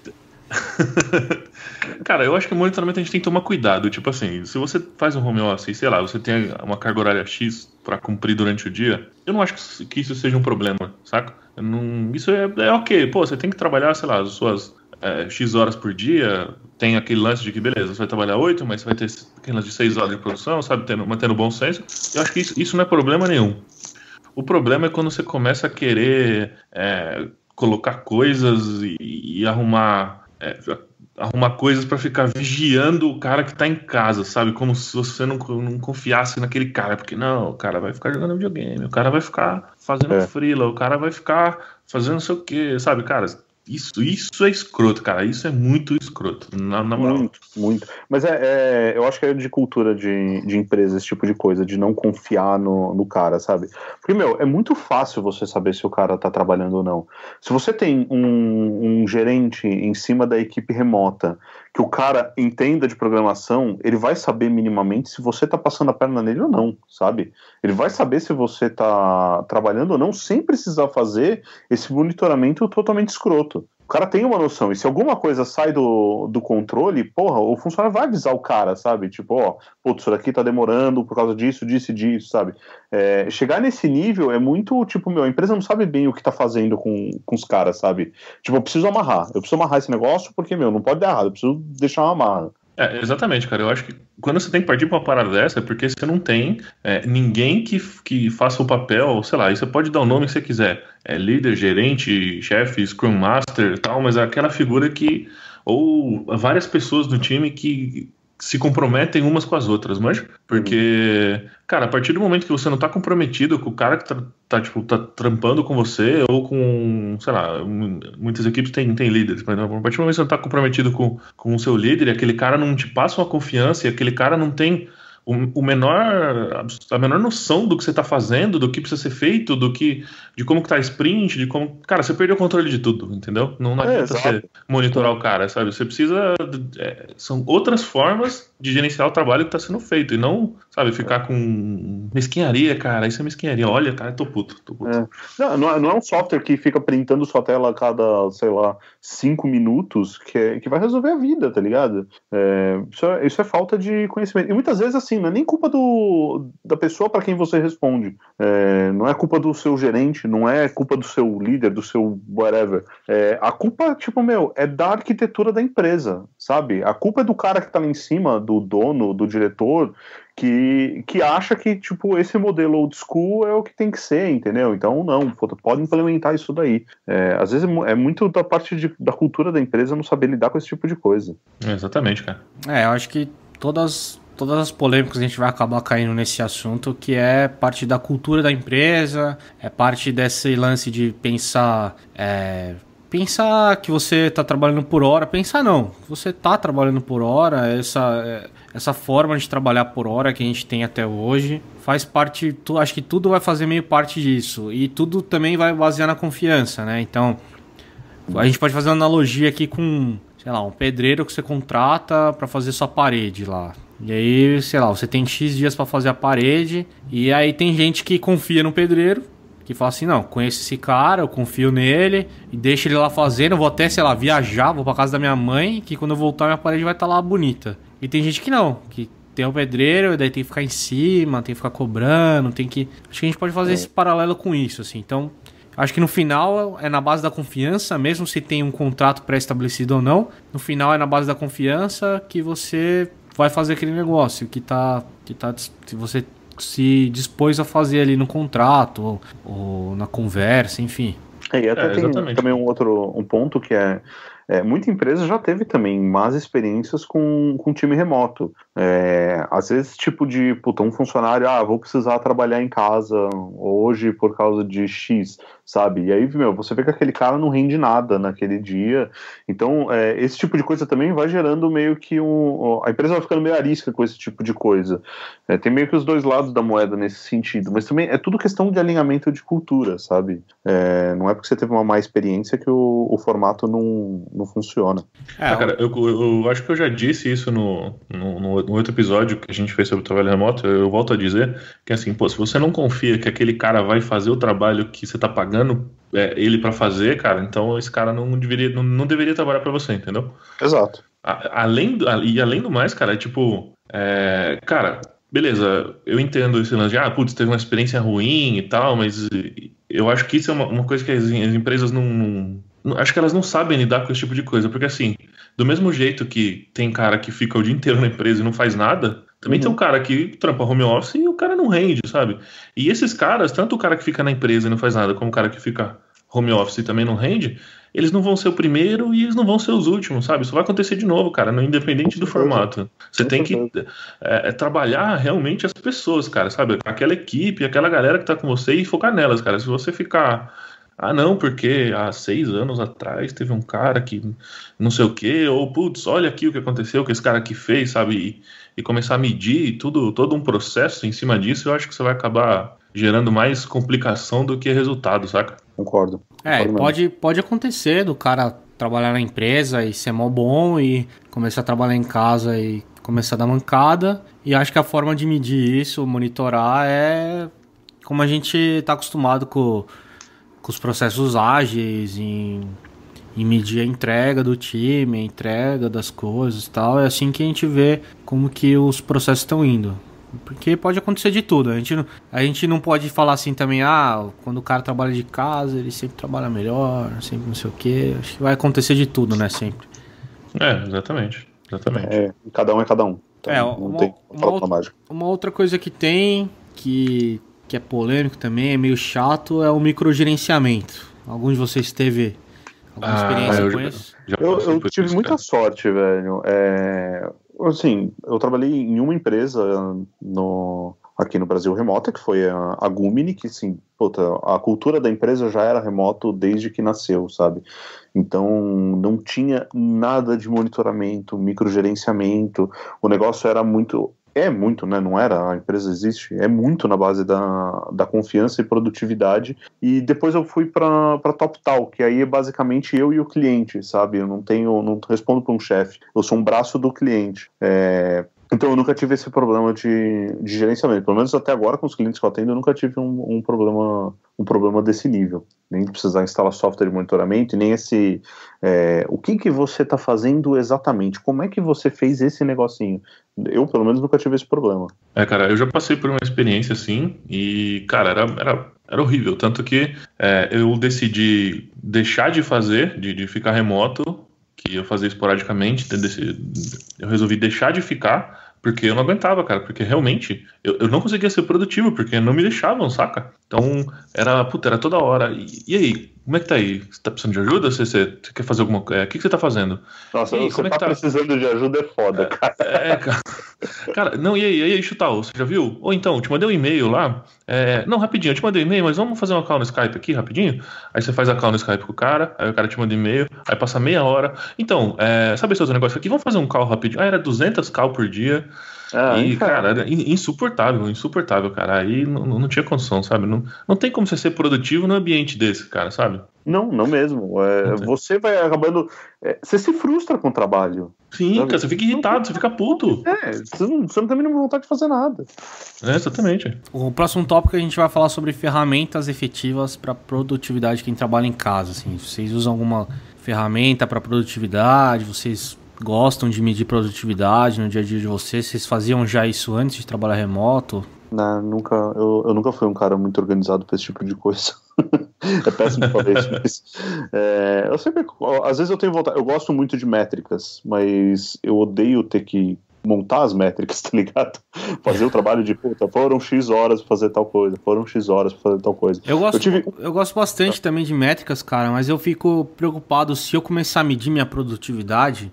Cara, eu acho que monitoramento a gente tem que tomar cuidado. Tipo assim, se você faz um home office, sei lá, você tem uma carga horária X para cumprir durante o dia, eu não acho que isso seja um problema, saca? Não, isso é, é, ok, pô, você tem que trabalhar, sei lá, as suas é, X horas por dia, tem aquele lance de que, beleza, você vai trabalhar 8, mas você vai ter aquelas de 6 horas de produção, sabe, tendo, mantendo bom senso. Eu acho que isso, isso não é problema nenhum. O problema é quando você começa a querer é, colocar coisas e, e arrumar é, arrumar coisas para ficar vigiando o cara que tá em casa, sabe? Como se você não, não confiasse naquele cara, porque não, o cara vai ficar jogando videogame, o cara vai ficar fazendo é. frila, o cara vai ficar fazendo não sei o que, sabe, cara? Isso, isso é escroto, cara. Isso é muito escroto, na, na moral. Muito, muito. Mas é, é, eu acho que é de cultura de, de empresa esse tipo de coisa, de não confiar no, no cara, sabe? Porque, meu, é muito fácil você saber se o cara tá trabalhando ou não. Se você tem um, um gerente em cima da equipe remota que o cara entenda de programação, ele vai saber minimamente se você está passando a perna nele ou não, sabe? Ele vai saber se você está trabalhando ou não, sem precisar fazer esse monitoramento totalmente escroto. O cara tem uma noção. E se alguma coisa sai do, do controle, porra, o funcionário vai avisar o cara, sabe? Tipo, ó, putz, isso daqui tá demorando por causa disso, disso e disso, sabe? É, chegar nesse nível é muito, tipo, meu, a empresa não sabe bem o que tá fazendo com, com os caras, sabe? Tipo, eu preciso amarrar. Eu preciso amarrar esse negócio porque, meu, não pode dar errado. Eu preciso deixar uma amarra. É, exatamente, cara. Eu acho que quando você tem que partir para uma parada dessa, é porque você não tem é, ninguém que, que faça o papel, sei lá, e você pode dar o nome que você quiser. É líder, gerente, chefe, Scrum Master tal, mas é aquela figura que. Ou várias pessoas do time que se comprometem umas com as outras, mas é? porque, uhum. cara, a partir do momento que você não tá comprometido com o cara que tá, tá, tipo, tá trampando com você ou com, sei lá, muitas equipes têm, têm líderes, mas a partir do momento que você não tá comprometido com, com o seu líder, e aquele cara não te passa uma confiança e aquele cara não tem o, o menor, a menor noção do que você está fazendo, do que precisa ser feito, do que, de como que tá a sprint, de como, cara, você perdeu o controle de tudo, entendeu? Não, não é, adianta é, você monitorar o cara, sabe? Você precisa, é, são outras formas de gerenciar o trabalho que tá sendo feito e não, sabe, ficar com mesquinharia, cara, isso é mesquinharia. Olha, cara, tô puto, tô puto. É. Não, não, é, é um software que fica printando sua tela a cada, sei lá, cinco minutos que, é, que vai resolver a vida, tá ligado? É, isso, é, isso, é, falta de conhecimento. E muitas vezes, assim, não é nem culpa do, da pessoa para quem você responde. não é culpa do seu gerente, não é culpa do seu líder, do seu whatever. a culpa, tipo, meu, é da arquitetura da empresa, sabe? A culpa é do cara que tá lá em cima, do do dono, do diretor, que, que acha que, tipo, esse modelo old school é o que tem que ser, entendeu? Então, não, pode implementar isso daí. É, às vezes é, é muito da parte de, da cultura da empresa não saber lidar com esse tipo de coisa. É, exatamente, cara. É, eu acho que todas todas as polêmicas a gente vai acabar caindo nesse assunto, que é parte da cultura da empresa, é parte desse lance de pensar é, pensar que você está trabalhando por hora, pensar não, você está trabalhando por hora, essa, é, essa forma de trabalhar por hora que a gente tem até hoje faz parte, tu, acho que tudo vai fazer meio parte disso e tudo também vai basear na confiança, né? Então a gente pode fazer uma analogia aqui com, sei lá, um pedreiro que você contrata para fazer sua parede lá. E aí, sei lá, você tem X dias para fazer a parede, e aí tem gente que confia no pedreiro, que fala assim: não, conheço esse cara, eu confio nele, e deixa ele lá fazendo. Eu vou até, sei lá, viajar, vou pra casa da minha mãe, que quando eu voltar, minha parede vai estar tá lá bonita. E tem gente que não, que tem o pedreiro, daí tem que ficar em cima, tem que ficar cobrando, tem que. Acho que a gente pode fazer é. esse paralelo com isso, assim. Então, acho que no final é na base da confiança, mesmo se tem um contrato pré-estabelecido ou não, no final é na base da confiança que você vai fazer aquele negócio que tá. Que tá. Se você se dispôs a fazer ali no contrato ou, ou na conversa, enfim. É, e até é, tem exatamente. também um outro um ponto que é, é muita empresa já teve também más experiências com, com time remoto. É, às vezes, tipo de puta, um funcionário, ah, vou precisar trabalhar em casa hoje por causa de X, sabe? E aí, meu, você vê que aquele cara não rende nada naquele dia. Então, é, esse tipo de coisa também vai gerando meio que um. A empresa vai ficando meio arisca com esse tipo de coisa. É, tem meio que os dois lados da moeda nesse sentido, mas também é tudo questão de alinhamento de cultura, sabe? É, não é porque você teve uma má experiência que o, o formato não, não funciona. É, cara, eu, eu, acho que eu já disse isso no, no, no no outro episódio que a gente fez sobre o trabalho remoto, eu volto a dizer que assim, pô, se você não confia que aquele cara vai fazer o trabalho que você tá pagando é, ele para fazer, cara, então esse cara não deveria, não, não deveria trabalhar para você, entendeu? Exato. A, além, do, a, e além do mais, cara, é tipo, é, cara, beleza, eu entendo esse lance de, ah, putz, teve uma experiência ruim e tal, mas eu acho que isso é uma, uma coisa que as, as empresas não, não, Acho que elas não sabem lidar com esse tipo de coisa, porque assim, do mesmo jeito que tem cara que fica o dia inteiro na empresa e não faz nada, também uhum. tem um cara que trampa home office e o cara não rende, sabe? E esses caras, tanto o cara que fica na empresa e não faz nada, como o cara que fica home office e também não rende, eles não vão ser o primeiro e eles não vão ser os últimos, sabe? Isso vai acontecer de novo, cara, independente do formato. Você tem que é, é, trabalhar realmente as pessoas, cara, sabe? Aquela equipe, aquela galera que tá com você e focar nelas, cara. Se você ficar ah, não, porque há seis anos atrás teve um cara que não sei o quê, ou putz, olha aqui o que aconteceu, que esse cara aqui fez, sabe? E, e começar a medir tudo, todo um processo em cima disso, eu acho que você vai acabar gerando mais complicação do que resultado, saca? Concordo. É, pode, pode acontecer do cara trabalhar na empresa e ser mó bom e começar a trabalhar em casa e começar a dar mancada. E acho que a forma de medir isso, monitorar, é como a gente está acostumado com com os processos ágeis, em, em medir a entrega do time, a entrega das coisas e tal. É assim que a gente vê como que os processos estão indo. Porque pode acontecer de tudo. A gente, não, a gente não pode falar assim também, ah, quando o cara trabalha de casa, ele sempre trabalha melhor, sempre não sei o quê. Acho que vai acontecer de tudo, né? Sempre. É, exatamente. Exatamente. É, cada um é cada um. Então, é, uma, uma, outra, uma outra coisa que tem, que que é polêmico também, é meio chato, é o microgerenciamento. Algum de vocês teve alguma ah, experiência ah, com já, isso? Já eu, eu tive isso, muita sorte, velho. É, assim, eu trabalhei em uma empresa ah, no, aqui no Brasil remota, que foi a, a Gumini, que sim, puta, a cultura da empresa já era remoto desde que nasceu, sabe? Então não tinha nada de monitoramento, microgerenciamento, o negócio era muito é muito, né? Não era, a empresa existe, é muito na base da, da confiança e produtividade. E depois eu fui para Top Tal, que aí é basicamente eu e o cliente, sabe? Eu não tenho, não respondo para um chefe, eu sou um braço do cliente. É, então eu nunca tive esse problema de, de gerenciamento. Pelo menos até agora com os clientes que eu atendo, eu nunca tive um, um problema um problema desse nível. Nem precisar instalar software de monitoramento, nem esse é, o que que você está fazendo exatamente? Como é que você fez esse negocinho? Eu pelo menos nunca tive esse problema. É, cara, eu já passei por uma experiência assim e cara era, era era horrível. Tanto que é, eu decidi deixar de fazer, de, de ficar remoto, que eu fazia esporadicamente, eu resolvi deixar de ficar porque eu não aguentava, cara. Porque realmente eu, eu não conseguia ser produtivo, porque não me deixavam, saca? Então era, puta, era toda hora. E, e aí, como é que tá aí? Você tá precisando de ajuda? Você, você quer fazer alguma coisa? É, o que, que você tá fazendo? Nossa, aí, você como é tá, é tá precisando de ajuda é foda, é, cara. É, é cara. cara, não, e aí, e aí, Chutal, você já viu? Ou então, te mandei um e-mail lá. É, não, rapidinho, eu te mandei um e-mail, mas vamos fazer uma call no Skype aqui, rapidinho? Aí você faz a call no Skype com o cara, aí o cara te manda um e-mail, aí passa meia hora. Então, é, sabe esse outro negócio aqui? Vamos fazer um call rapidinho. Ah, era 200 call por dia. Ah, e, então. cara, cara, é insuportável, insuportável, cara. Aí não, não tinha condição, sabe? Não, não tem como você ser produtivo num ambiente desse, cara, sabe? Não, não mesmo. É, não você vai acabando. É, você se frustra com o trabalho. Sim, cara, você fica irritado, não, você fica puto. É, você não, não tem vontade de fazer nada. É, exatamente. O próximo tópico a gente vai falar sobre ferramentas efetivas para produtividade quem trabalha em casa. Assim, vocês usam alguma ferramenta para produtividade? Vocês gostam de medir produtividade no dia a dia de vocês? Vocês faziam já isso antes de trabalhar remoto? Não, né, nunca, eu, eu nunca fui um cara muito organizado para esse tipo de coisa. é péssimo falar isso, mas é, eu sempre, às vezes eu tenho vontade, eu gosto muito de métricas, mas eu odeio ter que montar as métricas, tá ligado? Fazer o trabalho de puta, foram X horas pra fazer tal coisa, foram X horas pra fazer tal coisa. Eu gosto, eu, tive... eu gosto bastante também de métricas, cara, mas eu fico preocupado se eu começar a medir minha produtividade,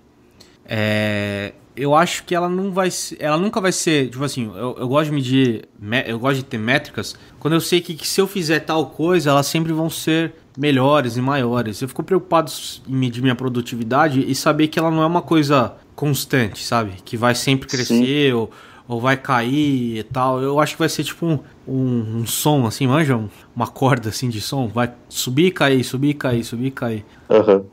é, eu acho que ela não vai ela nunca vai ser tipo assim eu, eu gosto de medir eu gosto de ter métricas quando eu sei que, que, se eu fizer tal coisa elas sempre vão ser melhores e maiores eu fico preocupado em medir minha produtividade e saber que ela não é uma coisa constante sabe que vai sempre crescer ou, ou, vai cair e tal eu acho que vai ser tipo um, um, um, som assim manja uma corda assim de som vai subir cair subir cair subir cair uhum.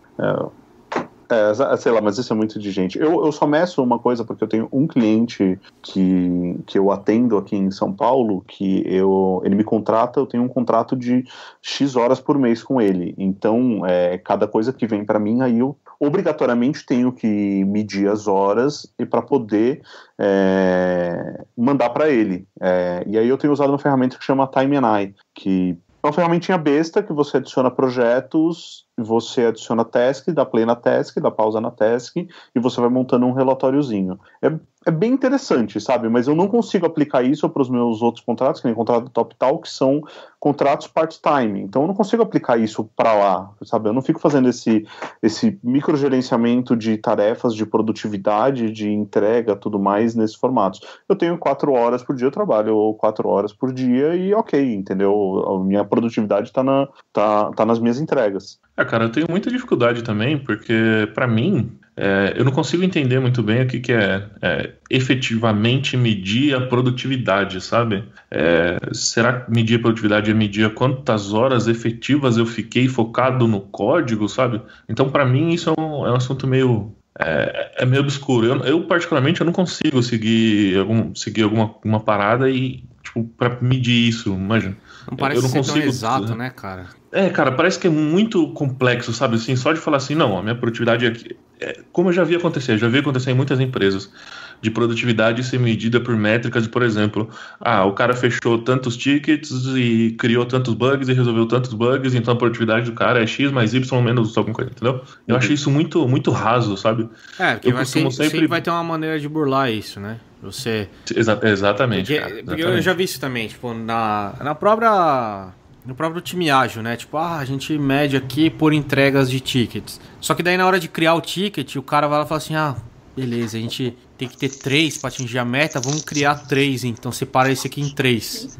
É, sei lá, mas isso é muito de gente. Eu, eu só meço uma coisa, porque eu tenho um cliente que, que eu atendo aqui em São Paulo, que eu, ele me contrata, eu tenho um contrato de X horas por mês com ele. Então, é, cada coisa que vem para mim, aí eu obrigatoriamente tenho que medir as horas e para poder é, mandar para ele. É, e aí eu tenho usado uma ferramenta que chama Time and Eye, que é uma ferramentinha besta que você adiciona projetos, você adiciona task, dá play na task, dá pausa na task, e você vai montando um relatóriozinho. É é bem interessante, sabe? Mas eu não consigo aplicar isso para os meus outros contratos, que nem contrato do Top Tal, que são contratos part-time. Então eu não consigo aplicar isso para lá, sabe? Eu não fico fazendo esse, esse microgerenciamento de tarefas, de produtividade, de entrega, tudo mais nesses formatos. Eu tenho quatro horas por dia, eu trabalho quatro horas por dia e ok, entendeu? A minha produtividade está na, tá, tá nas minhas entregas. É, cara, eu tenho muita dificuldade também, porque para mim é, eu não consigo entender muito bem o que, que é, é, efetivamente medir a produtividade, sabe? É, será que medir a produtividade é medir quantas horas efetivas eu fiquei focado no código, sabe? Então, para mim, isso é um, é um, assunto meio. É, é, meio obscuro. Eu, eu, particularmente, eu não consigo seguir, algum, seguir alguma uma parada e, tipo, pra medir isso, imagina. Não parece eu não ser consigo... exato, né, cara? É, cara, parece que é muito complexo, sabe? Assim, só de falar assim, não, a minha produtividade é, aqui. é como eu já vi acontecer, já vi acontecer em muitas empresas, de produtividade ser medida por métricas, por exemplo, ah, o cara fechou tantos tickets e criou tantos bugs e resolveu tantos bugs, então a produtividade do cara é x mais y menos alguma coisa, entendeu? Eu uhum. isso muito, muito raso, sabe? É, porque vai ser, sempre... vai ter uma maneira de burlar isso, né? Você. Exa exatamente, porque, cara, exatamente. Porque eu já vi isso também, tipo, na, na própria no próprio time ágil, né? Tipo, ah, a gente mede aqui por entregas de tickets. Só que daí na hora de criar o ticket, o cara vai lá e fala assim, ah, beleza, a gente tem que ter três para atingir a meta, vamos criar três, então separa esse aqui em três.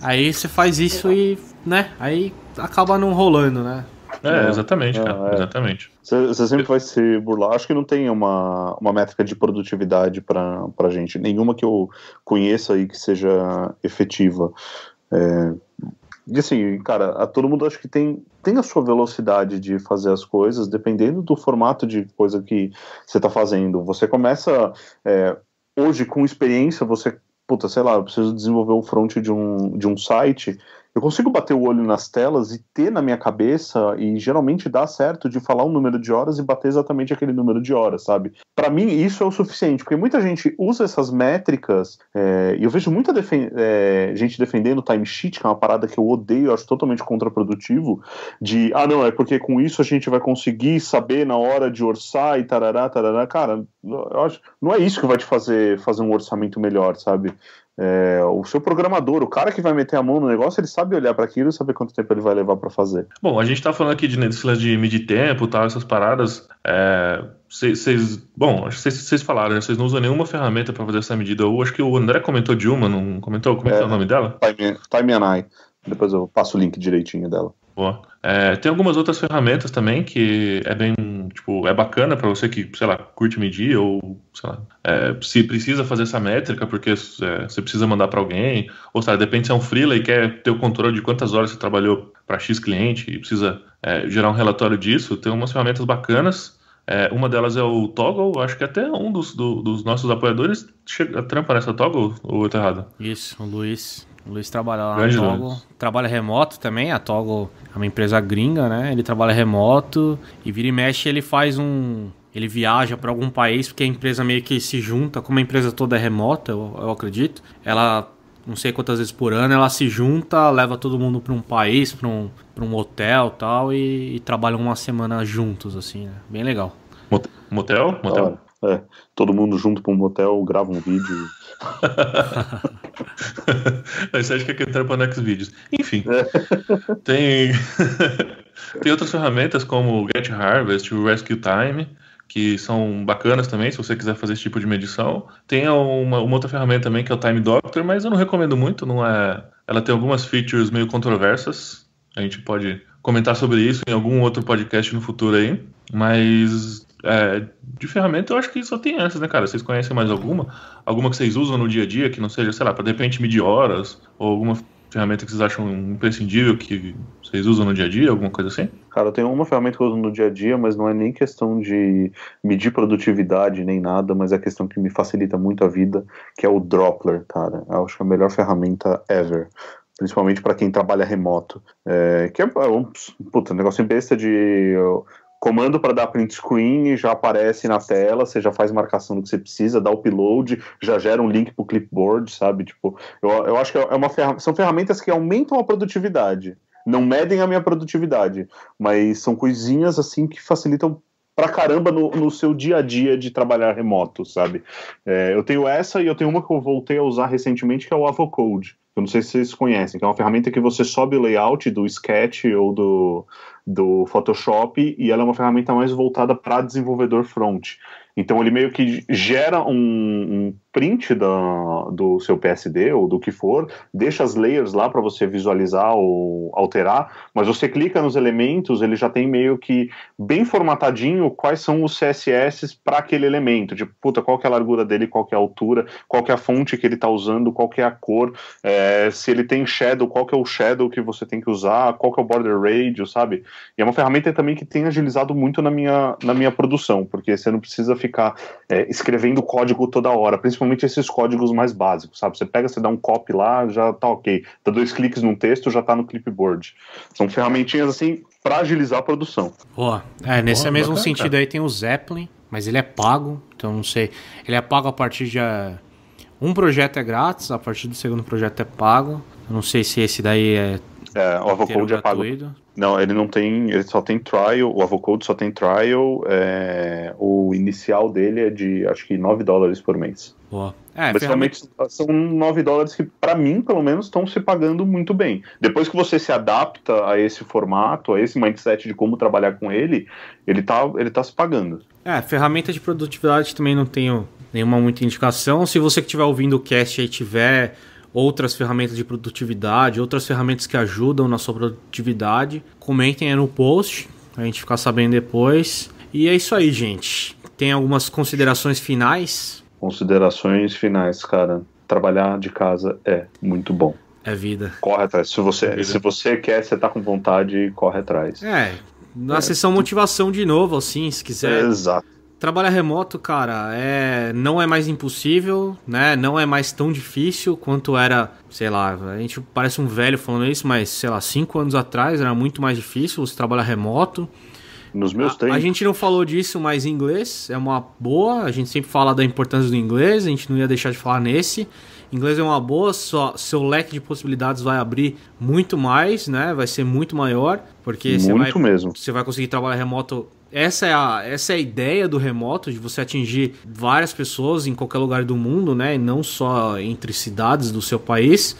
Aí você faz isso e, né? Aí acaba não rolando, né? É, é exatamente, é, cara. É, é. Exatamente. Você, sempre vai se burlar. Acho que não tem uma, uma métrica de produtividade para pra gente. Nenhuma que eu conheça aí que seja efetiva. É, e assim, cara, a todo mundo acho que tem, tem a sua velocidade de fazer as coisas, dependendo do formato de coisa que você está fazendo. Você começa é, hoje com experiência, você, puta, sei lá, eu preciso desenvolver o front de um, de um site, eu consigo bater o olho nas telas e ter na minha cabeça, e geralmente dá certo de falar um número de horas e bater exatamente aquele número de horas, sabe? Para mim, isso é o suficiente, porque muita gente usa essas métricas, é, e eu vejo muita defen é, gente defendendo o timesheet, que é uma parada que eu odeio, eu acho totalmente contraprodutivo, de, ah, não, é porque com isso a gente vai conseguir saber na hora de orçar e tarará, tarará. Cara, eu acho, não é isso que vai te fazer fazer um orçamento melhor, sabe? É, o seu programador, o cara que vai meter a mão no negócio, ele sabe olhar para aquilo e saber quanto tempo ele vai levar para fazer. Bom, a gente está falando aqui de necessidade né, de medir tempo, tal, essas paradas. É, cês, cês, bom, acho que vocês falaram, vocês né? não usam nenhuma ferramenta para fazer essa medida. Eu acho que o André comentou de uma, não comentou? Como é, é o é. nome dela? Time, Time and I. Depois eu passo o link direitinho dela. Boa. É, tem algumas outras ferramentas também que é bem, tipo, é bacana para você que, sei lá, curte medir ou, sei lá, é, se precisa fazer essa métrica porque é, você precisa mandar para alguém, ou, sei lá, depende se é um freela e quer ter o controle de quantas horas você trabalhou para X cliente e precisa é, gerar um relatório disso, tem umas ferramentas bacanas é, uma delas é o Toggle, acho que até um dos, do, dos nossos apoiadores chega, trampa nessa Toggle, ou eu tô errado? Isso, o Luiz. O Luiz trabalha lá Grande na Toggle. Luiz. Trabalha remoto também, a Toggle é uma empresa gringa, né? Ele trabalha remoto e vira e mexe ele faz um... Ele viaja para algum país porque a empresa meio que se junta, como a empresa toda é remota, eu, eu acredito. Ela não sei quantas vezes por ano, ela se junta, leva todo mundo para um país, para um, pra um hotel tal, e, e trabalham uma semana juntos, assim, né? Bem legal. Motel? Motel? Ah, é. Todo mundo junto para um motel, grava um vídeo. Aí você acha que é que entra para Next vídeos? Enfim, é. tem, tem outras ferramentas como o Get Harvest, o Rescue Time que são bacanas também, se você quiser fazer esse tipo de medição. Tem uma, uma, outra ferramenta também que é o Time Doctor, mas eu não recomendo muito, não é. Ela tem algumas features meio controversas. A gente pode comentar sobre isso em algum outro podcast no futuro aí. Mas é, de ferramenta eu acho que só tem essas, né, cara? Vocês conhecem mais alguma? Alguma que vocês usam no dia a dia, que não seja, sei lá, para de repente medir horas, ou alguma ferramenta que vocês acham imprescindível, que vocês usam no dia a dia, alguma coisa assim? Cara, eu tenho uma ferramenta que eu uso no dia a dia, mas não é nem questão de medir produtividade nem nada, mas é a questão que me facilita muito a vida, que é o Dropler, cara. Eu acho que é a melhor ferramenta ever principalmente para quem trabalha remoto. É, que é, é um, puta, um negócio besta de comando para dar print screen e já aparece na tela, você já faz marcação do que você precisa, dá upload, já gera um link para o clipboard, sabe? Tipo, eu, eu acho que é uma ferra são ferramentas que aumentam a produtividade, não medem a minha produtividade, mas são coisinhas assim que facilitam pra caramba no, no, seu dia a dia de trabalhar remoto, sabe? É, eu tenho essa e eu tenho uma que eu voltei a usar recentemente, que é o Avocode. Eu não sei se vocês conhecem, que é uma ferramenta que você sobe o layout do Sketch ou do, do Photoshop e ela é uma ferramenta mais voltada para desenvolvedor front. Então ele meio que gera um, um print do, do seu PSD ou do que for, deixa as layers lá para você visualizar ou alterar, mas você clica nos elementos, ele já tem meio que bem formatadinho quais são os CSS para aquele elemento, tipo, puta, qual que é a largura dele, qual que é a altura, qual que é a fonte que ele está usando, qual que é a cor, é, se ele tem shadow, qual que é o shadow que você tem que usar, qual que é o border radius sabe? E é uma ferramenta também que tem agilizado muito na minha, na minha produção, porque você não precisa ficar é, escrevendo código toda hora, principalmente principalmente esses códigos mais básicos, sabe? Você pega, você dá um copy lá, já tá ok. Dá dois cliques num texto, já tá no clipboard. São ferramentinhas assim para agilizar a produção. Boa. É, nesse Boa, mesmo bacana, sentido cara. aí tem o Zeppelin, mas ele é pago, então não sei. Ele é pago a partir de. Um projeto é grátis, a partir do segundo projeto é pago. Eu não sei se esse daí é é, o Avocode é pago. Não, ele não tem. Ele só tem trial. O Avocode só tem trial. É, o inicial dele é de acho que 9 dólares por mês. Boa. É, Basicamente ferramenta... são 9 dólares que, para mim, pelo menos, estão se pagando muito bem. Depois que você se adapta a esse formato, a esse mindset de como trabalhar com ele, ele tá, ele tá se pagando. É, ferramenta de produtividade também não tenho nenhuma muita indicação. Se você que estiver ouvindo o cast e tiver outras ferramentas de produtividade, outras ferramentas que ajudam na sua produtividade. Comentem aí no post, a gente ficar sabendo depois. E é isso aí, gente. Tem algumas considerações finais? Considerações finais, cara. Trabalhar de casa é muito bom. É vida. Corre atrás. Se você, é se você quer, você tá com vontade, corre atrás. É. Na é. sessão motivação de novo, assim, se quiser. É, exato. Trabalhar remoto, cara, é não é mais impossível, né? Não é mais tão difícil quanto era, sei lá, a gente parece um velho falando isso, mas sei lá, cinco anos atrás era muito mais difícil você trabalhar remoto. Nos meus tempos. A, a gente não falou disso, mas inglês é uma boa. A gente sempre fala da importância do inglês, a gente não ia deixar de falar nesse. Inglês é uma boa, só seu leque de possibilidades vai abrir muito mais, né? Vai ser muito maior, porque muito você vai, mesmo. você vai conseguir trabalhar remoto essa é, a, essa é a ideia do remoto, de você atingir várias pessoas em qualquer lugar do mundo, né? E não só entre cidades do seu país.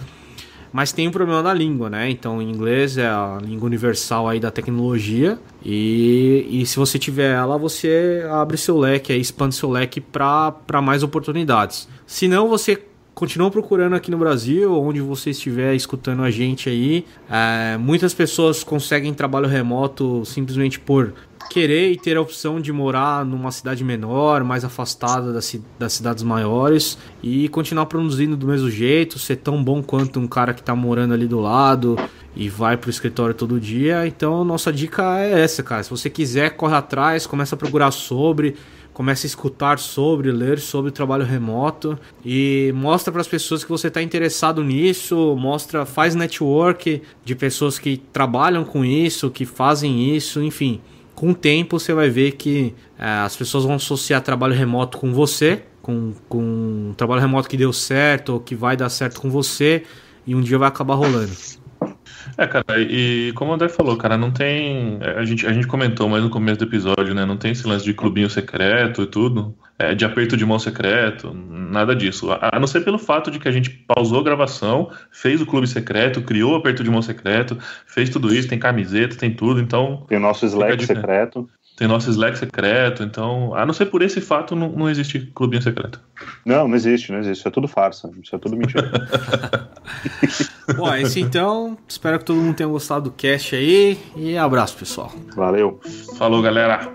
Mas tem o um problema da língua, né? Então, inglês é a língua universal aí da tecnologia. E, e se você tiver ela, você abre seu leque, aí expande seu leque para mais oportunidades. Se não, você continua procurando aqui no Brasil, onde você estiver escutando a gente aí. É, muitas pessoas conseguem trabalho remoto simplesmente por querer e ter a opção de morar numa cidade menor, mais afastada das, das cidades maiores e continuar produzindo do mesmo jeito, ser tão bom quanto um cara que tá morando ali do lado e vai pro escritório todo dia. Então, nossa dica é essa, cara. Se você quiser, corre atrás, começa a procurar sobre, começa a escutar sobre, ler sobre o trabalho remoto e mostra para as pessoas que você está interessado nisso, mostra, faz network de pessoas que trabalham com isso, que fazem isso, enfim com o tempo você vai ver que é, as pessoas vão associar trabalho remoto com você, com, com um trabalho remoto que deu certo ou que vai dar certo com você, e um dia vai acabar rolando. É, cara, e como o André falou, cara, não tem. A gente, a gente comentou mais no começo do episódio, né? Não tem esse lance de clubinho secreto e tudo é, de aperto de mão secreto, nada disso. A, a, não ser pelo fato de que a gente pausou a gravação, fez o clube secreto, criou o aperto de mão secreto, fez tudo isso, tem camiseta, tem tudo, então. Tem nosso Slack de... secreto. Tem nosso Slack secreto, então. A não ser por esse fato, não, não existe clubinho secreto. Não, não existe, não existe. Isso é tudo farsa. Isso é tudo mentira. Bom, é isso então. Espero que todo mundo tenha gostado do cast aí. E abraço, pessoal. Valeu. Falou, galera.